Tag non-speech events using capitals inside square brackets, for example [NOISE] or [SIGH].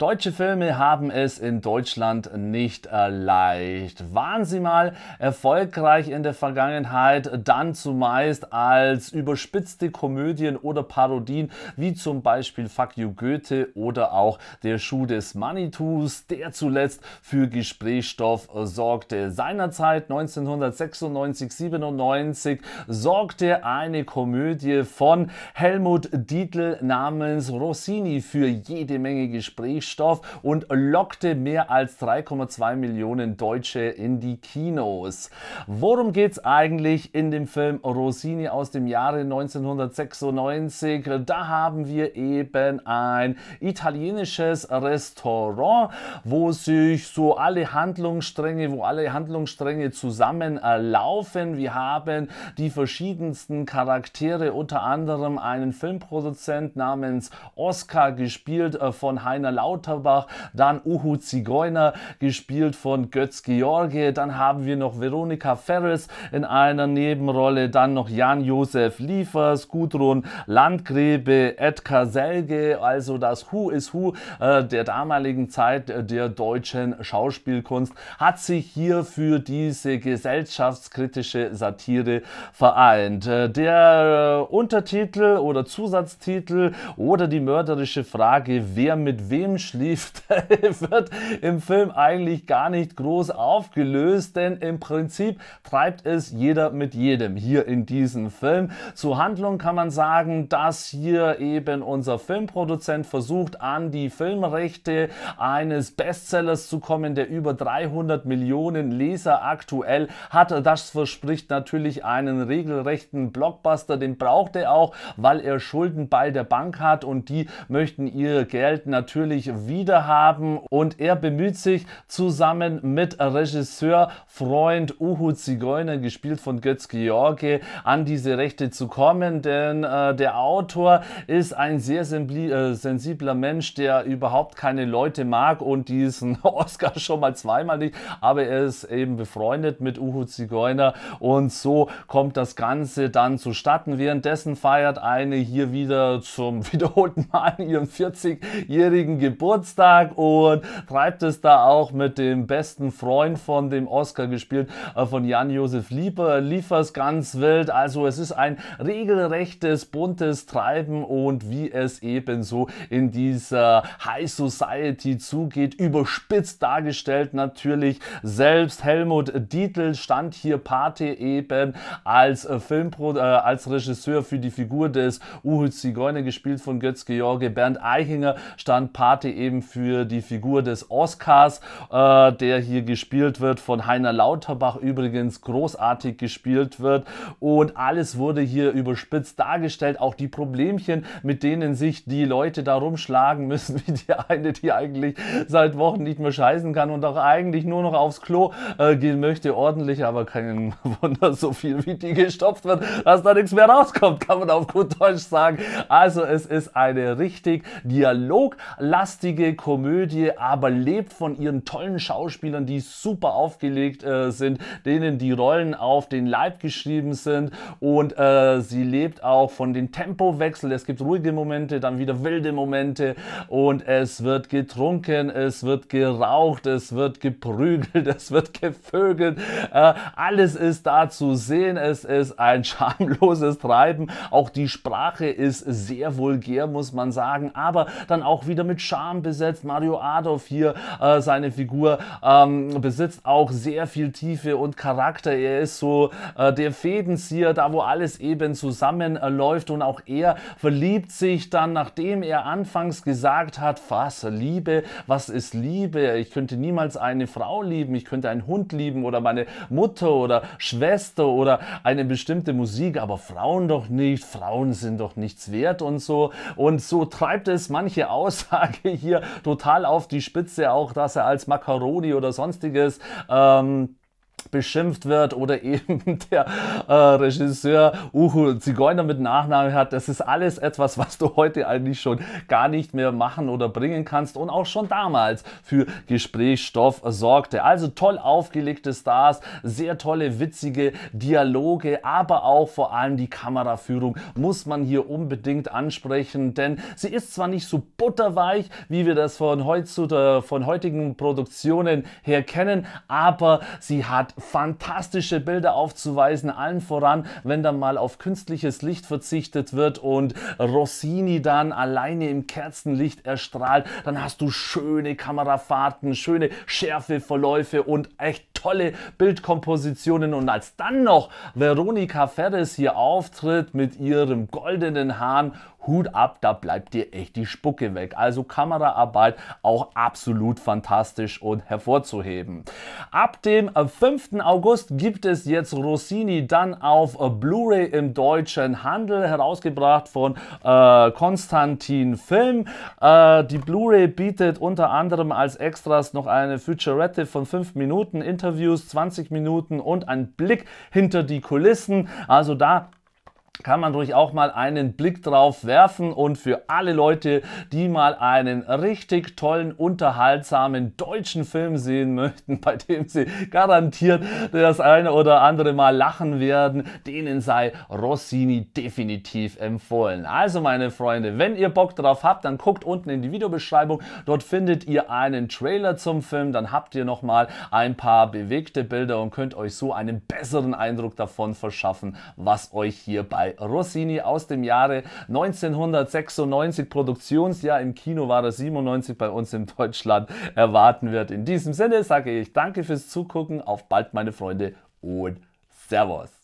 Deutsche Filme haben es in Deutschland nicht leicht. Waren sie mal erfolgreich in der Vergangenheit, dann zumeist als überspitzte Komödien oder Parodien, wie zum Beispiel Fuck You Goethe oder auch Der Schuh des Manitus, der zuletzt für Gesprächsstoff sorgte. Seinerzeit 1996, 97 sorgte eine Komödie von Helmut Dietl namens Rossini für jede Menge Gesprächsstoff Impfstoff und lockte mehr als 3,2 Millionen Deutsche in die Kinos. Worum geht es eigentlich in dem Film Rosini aus dem Jahre 1996? Da haben wir eben ein italienisches Restaurant, wo sich so alle Handlungsstränge, wo alle Handlungsstränge zusammenlaufen. Äh, wir haben die verschiedensten Charaktere, unter anderem einen Filmproduzent namens Oscar, gespielt äh, von Heiner Laut Lauterbach, dann Uhu Zigeuner, gespielt von Götz George, dann haben wir noch Veronika Ferris in einer Nebenrolle, dann noch Jan-Josef Liefers, Gudrun Landgrebe, Edgar Selge, also das Who is Who äh, der damaligen Zeit äh, der deutschen Schauspielkunst, hat sich hier für diese gesellschaftskritische Satire vereint. Äh, der äh, Untertitel oder Zusatztitel oder die mörderische Frage, wer mit wem schlief, [LAUGHS] wird im Film eigentlich gar nicht groß aufgelöst, denn im Prinzip treibt es jeder mit jedem hier in diesem Film. Zur Handlung kann man sagen, dass hier eben unser Filmproduzent versucht, an die Filmrechte eines Bestsellers zu kommen, der über 300 Millionen Leser aktuell hat. Das verspricht natürlich einen regelrechten Blockbuster, den braucht er auch, weil er Schulden bei der Bank hat und die möchten ihr Geld natürlich sich wiederhaben und er bemüht sich zusammen mit Regisseur Freund Uhu Zigeuner, gespielt von Götz George, an diese Rechte zu kommen, denn äh, der Autor ist ein sehr äh, sensibler Mensch, der überhaupt keine Leute mag und diesen [LAUGHS] Oscar schon mal zweimal nicht, aber er ist eben befreundet mit Uhu Zigeuner und so kommt das Ganze dann zustatten. Währenddessen feiert eine hier wieder zum [LAUGHS] wiederholten Mal ihren 40-jährigen Geburtstag Geburtstag und treibt es da auch mit dem besten Freund von dem Oscar gespielt, äh, von Jan-Josef Lieber, liefers ganz wild. Also es ist ein regelrechtes, buntes Treiben und wie es ebenso in dieser High Society zugeht, überspitzt dargestellt natürlich. Selbst Helmut Dietl stand hier Pate eben als äh, Filmpro äh, als Regisseur für die Figur des Uhu Zigeuner, gespielt von Götz George. Bernd Eichinger stand Pate sie eben für die Figur des Oscars, äh, der hier gespielt wird, von Heiner Lauterbach übrigens großartig gespielt wird. Und alles wurde hier überspitzt dargestellt, auch die Problemchen, mit denen sich die Leute da rumschlagen müssen, [LAUGHS] wie die eine, die eigentlich seit Wochen nicht mehr scheißen kann und auch eigentlich nur noch aufs Klo äh, gehen möchte, ordentlich, aber kein [LAUGHS] Wunder, so viel wie die gestopft wird, dass da nichts mehr rauskommt, kann man auf gut Deutsch sagen. Also es ist eine richtig dialoglastige lustige Komödie, aber lebt von ihren tollen Schauspielern, die super aufgelegt äh, sind, denen die Rollen auf den Leib geschrieben sind und äh, sie lebt auch von den Tempowechsel. Es gibt ruhige Momente, dann wieder wilde Momente und es wird getrunken, es wird geraucht, es wird geprügelt, [LAUGHS] es wird gevögelt. Äh, alles ist da zu sehen. Es ist ein [LAUGHS] schamloses Treiben. Auch die Sprache ist sehr vulgär, muss man sagen, aber dann auch wieder mit Scham. Charme besetzt. Mario Adolf hier, äh, seine Figur, ähm, besitzt auch sehr viel Tiefe und Charakter. Er ist so äh, der Fädenzieher, da wo alles eben zusammenläuft und auch er verliebt sich dann, nachdem er anfangs gesagt hat, was Liebe, was ist Liebe? Ich könnte niemals eine Frau lieben, ich könnte einen Hund lieben oder meine Mutter oder Schwester oder eine bestimmte Musik, aber Frauen doch nicht, Frauen sind doch nichts wert und so. Und so treibt es manche [LAUGHS] Aussage hier total auf die Spitze, auch dass er als Macaroni oder sonstiges ähm, beschimpft wird oder [LAUGHS] eben der äh, Regisseur Uhu Zigeuner mit Nachnamen hat. Das ist alles etwas, was du heute eigentlich schon gar nicht mehr machen oder bringen kannst und auch schon damals für Gesprächsstoff sorgte. Also toll aufgelegte Stars, sehr tolle, witzige Dialoge, aber auch vor allem die Kameraführung muss man hier unbedingt ansprechen, denn sie ist zwar nicht so butterweich, wie wir das von, heutzutage, von heutigen Produktionen her kennen, aber sie hat fantastische Bilder aufzuweisen, allen voran, wenn dann mal auf künstliches Licht verzichtet wird und Rossini dann alleine im Kerzenlicht erstrahlt, dann hast du schöne Kamerafahrten, schöne Schärfeverläufe und echt tolle Bildkompositionen und als dann noch Veronika Ferres hier auftritt mit ihrem goldenen Hahn, Hut ab, da bleibt dir echt die Spucke weg. Also Kameraarbeit auch absolut fantastisch und hervorzuheben. Ab dem 5. Äh, August gibt es jetzt Rossini dann auf äh, Blu-ray im deutschen Handel, herausgebracht von äh, Konstantin Film. Äh, die Blu-ray bietet unter anderem als Extras noch eine Futurette von 5 Minuten Interview Interviews, 20 Minuten und ein Blick hinter die Kulissen. Also da kann man ruhig auch mal einen Blick drauf werfen und für alle Leute, die mal einen richtig tollen, unterhaltsamen deutschen Film sehen möchten, bei dem sie garantiert das eine oder andere Mal lachen werden, denen sei Rossini definitiv empfohlen. Also meine Freunde, wenn ihr Bock drauf habt, dann guckt unten in die Videobeschreibung, dort findet ihr einen Trailer zum Film, dann habt ihr nochmal ein paar bewegte Bilder und könnt euch so einen besseren Eindruck davon verschaffen, was euch hierbei Rossini aus dem Jahre 1996, Produktionsjahr. Im Kino war er 97, bei uns in Deutschland erwarten wird. In diesem Sinne sage ich danke fürs Zugucken, auf bald meine Freunde und Servus.